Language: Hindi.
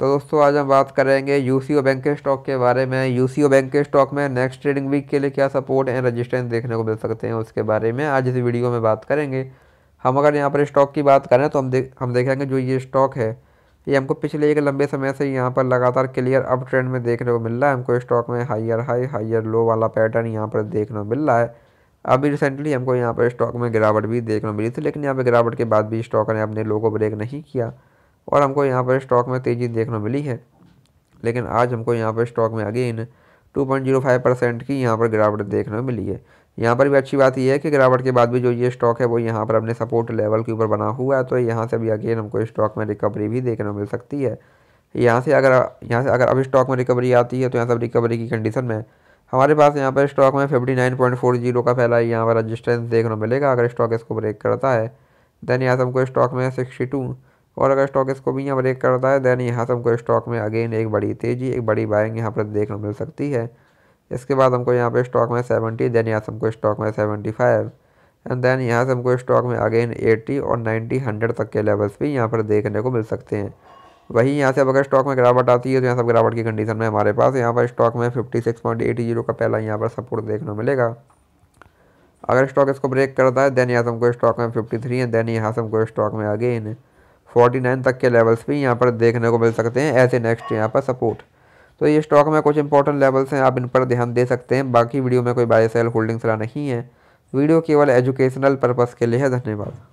तो दोस्तों आज हम बात करेंगे यूसीओ बैंक के स्टॉक के बारे में यूसीओ बैंक के स्टॉक में नेक्स्ट ट्रेडिंग वीक के लिए क्या सपोर्ट एंड रजिस्टेंस देखने को मिल सकते हैं उसके बारे में आज इस वीडियो में बात करेंगे हम अगर यहाँ पर स्टॉक की बात करें तो हम देख हम देखेंगे जो ये स्टॉक है ये हमको पिछले एक लंबे समय से यहाँ पर लगातार क्लियर अप ट्रेंड में देखने को मिल रहा है हमको स्टॉक में हाइयर हाई हाइयर लो वाला पैटर्न यहाँ पर देखने को मिल रहा है अभी रिसेंटली हमको यहाँ पर स्टॉक में गिरावट भी देखने को मिली थी लेकिन यहाँ पर गिरावट के बाद भी स्टॉक ने अपने लो को ब्रेक नहीं किया और हमको यहाँ पर स्टॉक में तेज़ी देखने मिली है लेकिन आज हमको यहाँ पर स्टॉक में अगेन 2.05 परसेंट की यहाँ पर गिरावट देखने मिली है यहाँ पर भी अच्छी बात यह है कि गिरावट के बाद भी जो ये स्टॉक है वो यहाँ पर अपने सपोर्ट लेवल के ऊपर बना हुआ है तो यहाँ से भी अगेन हमको स्टॉक में रिकवरी भी देखने मिल सकती है यहाँ से अगर यहाँ से अगर अभी स्टॉक में रिकवरी आती है तो यहाँ सब रिकवरी की कंडीशन में हमारे पास यहाँ पर स्टॉक में फिफ्टी का पहला यहाँ पर रजिस्टेंस देखने मिलेगा अगर स्टॉक इसको ब्रेक करता है देन यहाँ से हमको स्टॉक में सिक्सटी और अगर स्टॉक इसको भी यहाँ ब्रेक करता है देन यहाँ से हमको स्टॉक में अगेन एक बड़ी तेज़ी एक बड़ी बाइंग यहाँ पर देखने मिल सकती है इसके बाद हमको यहाँ पे स्टॉक में सेवेंटी देन यहाँ से हमको स्टॉक में सेवेंटी फाइव एंड देन यहाँ से हमको स्टॉक में अगेन एट्टी और नाइन्टी हंड्रेड तक के लेवल्स भी यहाँ पर देखने को मिल सकते हैं वहीं यहाँ से अब अगर स्टॉक में गिरावट आती है तो यहाँ सब गिरावट की कंडीशन में हमारे पास यहाँ पर स्टॉक में fifty six point eight zero का पहला यहाँ पर सपोर्ट देखने मिलेगा अगर स्टॉक इसको ब्रेक करता है देन यहाँ से हमको स्टॉक में फिफ्टी थ्री एंड देन यहाँ से हमको स्टॉक में अगेन 49 तक के लेवल्स भी यहाँ पर देखने को मिल सकते हैं ऐसे नेक्स्ट यहाँ पर सपोर्ट तो ये स्टॉक में कुछ इंपॉर्टेंट लेवल्स हैं आप इन पर ध्यान दे सकते हैं बाकी वीडियो में कोई बाय सेल होल्डिंग रहा नहीं है वीडियो केवल एजुकेशनल पर्पज़ के लिए है धन्यवाद